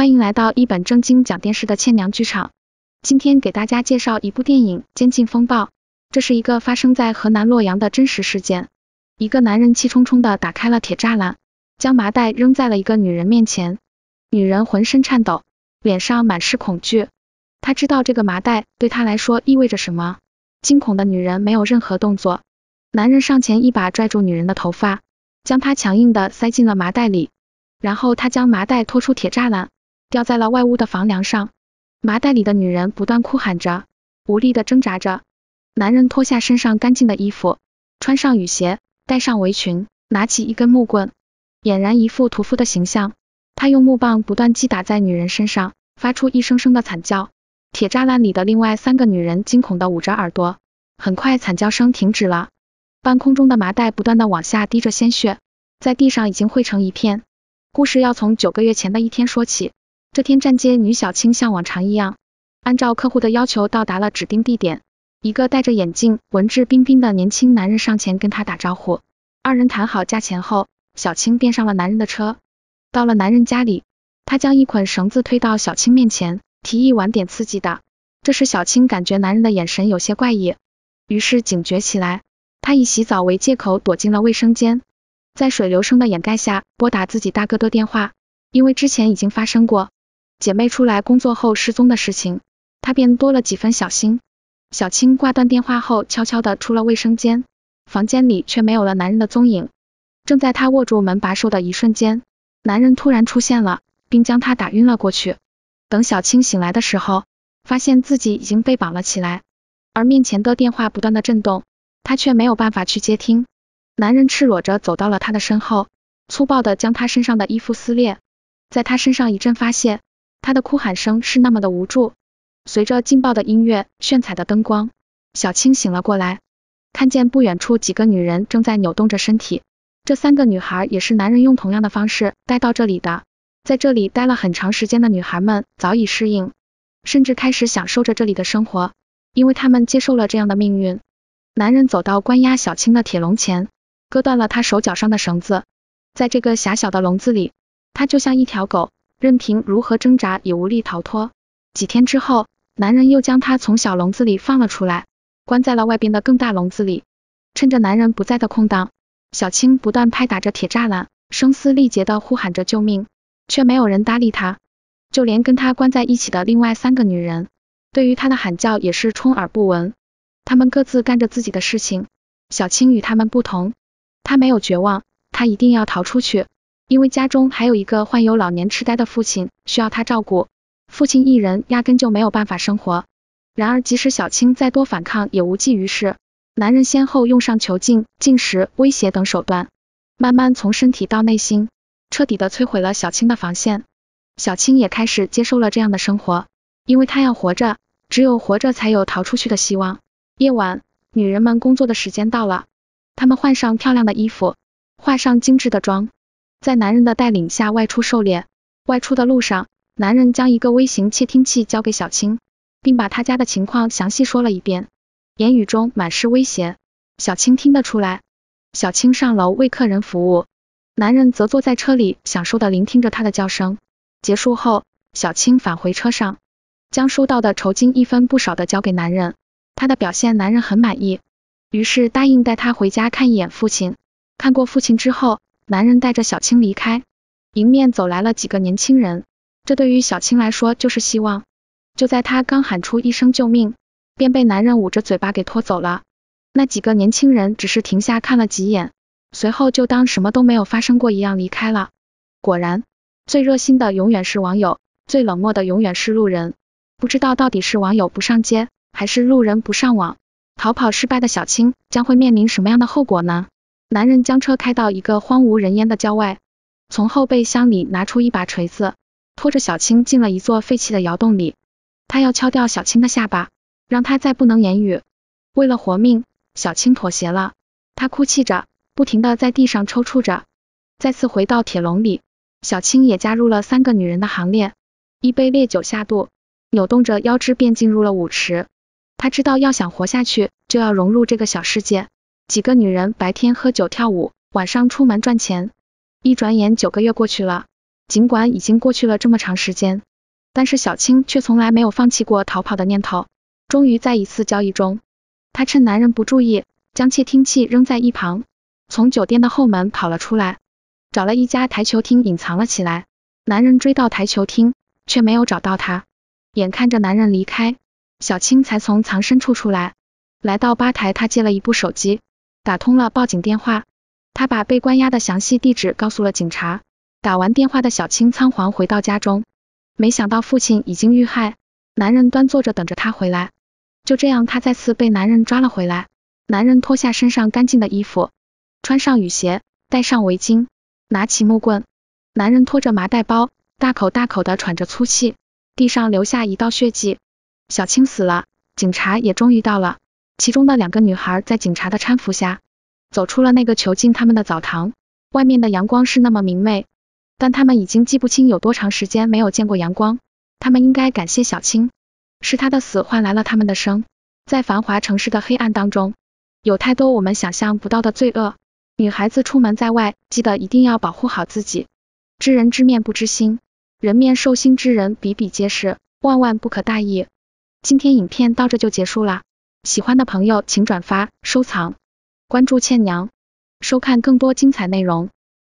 欢迎来到一本正经讲电视的倩娘剧场。今天给大家介绍一部电影《监禁风暴》，这是一个发生在河南洛阳的真实事件。一个男人气冲冲地打开了铁栅栏，将麻袋扔在了一个女人面前。女人浑身颤抖，脸上满是恐惧。她知道这个麻袋对她来说意味着什么。惊恐的女人没有任何动作，男人上前一把拽住女人的头发，将她强硬地塞进了麻袋里，然后他将麻袋拖出铁栅栏。掉在了外屋的房梁上，麻袋里的女人不断哭喊着，无力的挣扎着。男人脱下身上干净的衣服，穿上雨鞋，戴上围裙，拿起一根木棍，俨然一副屠夫的形象。他用木棒不断击打在女人身上，发出一声声的惨叫。铁栅栏里的另外三个女人惊恐的捂着耳朵。很快，惨叫声停止了。半空中的麻袋不断的往下滴着鲜血，在地上已经汇成一片。故事要从九个月前的一天说起。这天站街女小青像往常一样，按照客户的要求到达了指定地点。一个戴着眼镜、文质彬彬的年轻男人上前跟她打招呼，二人谈好价钱后，小青便上了男人的车。到了男人家里，他将一捆绳子推到小青面前，提议玩点刺激的。这时小青感觉男人的眼神有些怪异，于是警觉起来，她以洗澡为借口躲进了卫生间，在水流声的掩盖下拨打自己大哥的电话，因为之前已经发生过。姐妹出来工作后失踪的事情，她便多了几分小心。小青挂断电话后，悄悄的出了卫生间，房间里却没有了男人的踪影。正在她握住门把手的一瞬间，男人突然出现了，并将她打晕了过去。等小青醒来的时候，发现自己已经被绑了起来，而面前的电话不断的震动，她却没有办法去接听。男人赤裸着走到了她的身后，粗暴的将她身上的衣服撕裂，在他身上一阵发泄。他的哭喊声是那么的无助。随着劲爆的音乐、炫彩的灯光，小青醒了过来，看见不远处几个女人正在扭动着身体。这三个女孩也是男人用同样的方式带到这里的，在这里待了很长时间的女孩们早已适应，甚至开始享受着这里的生活，因为他们接受了这样的命运。男人走到关押小青的铁笼前，割断了她手脚上的绳子。在这个狭小的笼子里，她就像一条狗。任凭如何挣扎，也无力逃脱。几天之后，男人又将他从小笼子里放了出来，关在了外边的更大笼子里。趁着男人不在的空档，小青不断拍打着铁栅栏，声嘶力竭的呼喊着救命，却没有人搭理她。就连跟他关在一起的另外三个女人，对于他的喊叫也是充耳不闻。他们各自干着自己的事情，小青与他们不同，她没有绝望，她一定要逃出去。因为家中还有一个患有老年痴呆的父亲需要他照顾，父亲一人压根就没有办法生活。然而即使小青再多反抗也无济于事，男人先后用上囚禁、禁食、威胁等手段，慢慢从身体到内心彻底的摧毁了小青的防线。小青也开始接受了这样的生活，因为她要活着，只有活着才有逃出去的希望。夜晚，女人们工作的时间到了，她们换上漂亮的衣服，化上精致的妆。在男人的带领下外出狩猎，外出的路上，男人将一个微型窃听器交给小青，并把他家的情况详细说了一遍，言语中满是威胁。小青听得出来。小青上楼为客人服务，男人则坐在车里享受的聆听着他的叫声。结束后，小青返回车上，将收到的酬金一分不少的交给男人，他的表现男人很满意，于是答应带他回家看一眼父亲。看过父亲之后。男人带着小青离开，迎面走来了几个年轻人，这对于小青来说就是希望。就在她刚喊出一声救命，便被男人捂着嘴巴给拖走了。那几个年轻人只是停下看了几眼，随后就当什么都没有发生过一样离开了。果然，最热心的永远是网友，最冷漠的永远是路人。不知道到底是网友不上街，还是路人不上网。逃跑失败的小青将会面临什么样的后果呢？男人将车开到一个荒无人烟的郊外，从后备箱里拿出一把锤子，拖着小青进了一座废弃的窑洞里。他要敲掉小青的下巴，让她再不能言语。为了活命，小青妥协了。她哭泣着，不停地在地上抽搐着。再次回到铁笼里，小青也加入了三个女人的行列。一杯烈酒下肚，扭动着腰肢便进入了舞池。她知道要想活下去，就要融入这个小世界。几个女人白天喝酒跳舞，晚上出门赚钱，一转眼九个月过去了。尽管已经过去了这么长时间，但是小青却从来没有放弃过逃跑的念头。终于在一次交易中，她趁男人不注意，将窃听器扔在一旁，从酒店的后门跑了出来，找了一家台球厅隐藏了起来。男人追到台球厅，却没有找到他。眼看着男人离开，小青才从藏身处出来，来到吧台，她借了一部手机。打通了报警电话，他把被关押的详细地址告诉了警察。打完电话的小青仓皇回到家中，没想到父亲已经遇害，男人端坐着等着他回来。就这样，他再次被男人抓了回来。男人脱下身上干净的衣服，穿上雨鞋，戴上围巾，拿起木棍。男人拖着麻袋包，大口大口的喘着粗气，地上留下一道血迹。小青死了，警察也终于到了。其中的两个女孩在警察的搀扶下，走出了那个囚禁他们的澡堂。外面的阳光是那么明媚，但他们已经记不清有多长时间没有见过阳光。他们应该感谢小青，是她的死换来了他们的生。在繁华城市的黑暗当中，有太多我们想象不到的罪恶。女孩子出门在外，记得一定要保护好自己。知人知面不知心，人面兽心之人比比皆是，万万不可大意。今天影片到这就结束了。喜欢的朋友，请转发、收藏、关注倩娘，收看更多精彩内容。